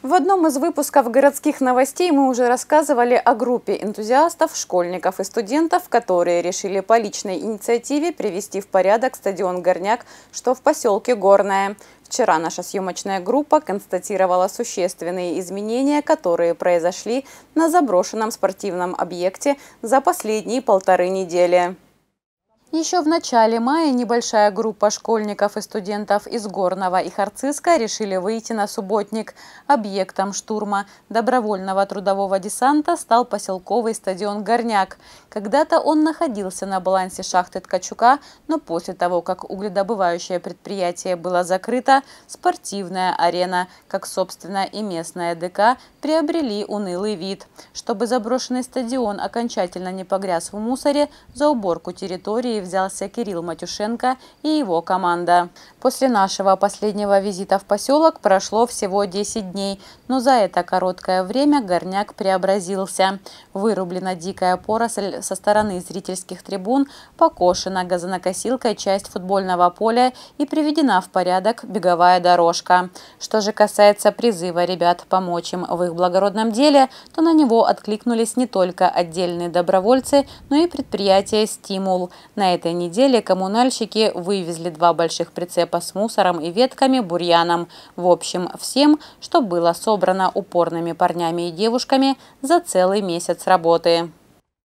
В одном из выпусков городских новостей мы уже рассказывали о группе энтузиастов, школьников и студентов, которые решили по личной инициативе привести в порядок стадион «Горняк», что в поселке Горное. Вчера наша съемочная группа констатировала существенные изменения, которые произошли на заброшенном спортивном объекте за последние полторы недели. Еще в начале мая небольшая группа школьников и студентов из Горного и Харциска решили выйти на субботник. Объектом штурма добровольного трудового десанта стал поселковый стадион «Горняк». Когда-то он находился на балансе шахты Ткачука, но после того, как угледобывающее предприятие было закрыто, спортивная арена, как, собственно, и местная ДК, приобрели унылый вид. Чтобы заброшенный стадион окончательно не погряз в мусоре, за уборку территории идеей взялся Кирилл Матюшенко и его команда. После нашего последнего визита в поселок прошло всего 10 дней, но за это короткое время горняк преобразился. Вырублена дикая поросль со стороны зрительских трибун, покошена газонокосилкой часть футбольного поля и приведена в порядок беговая дорожка. Что же касается призыва ребят помочь им в их благородном деле, то на него откликнулись не только отдельные добровольцы, но и предприятие «Стимул». На на этой неделе коммунальщики вывезли два больших прицепа с мусором и ветками, бурьяном. В общем, всем, что было собрано упорными парнями и девушками за целый месяц работы.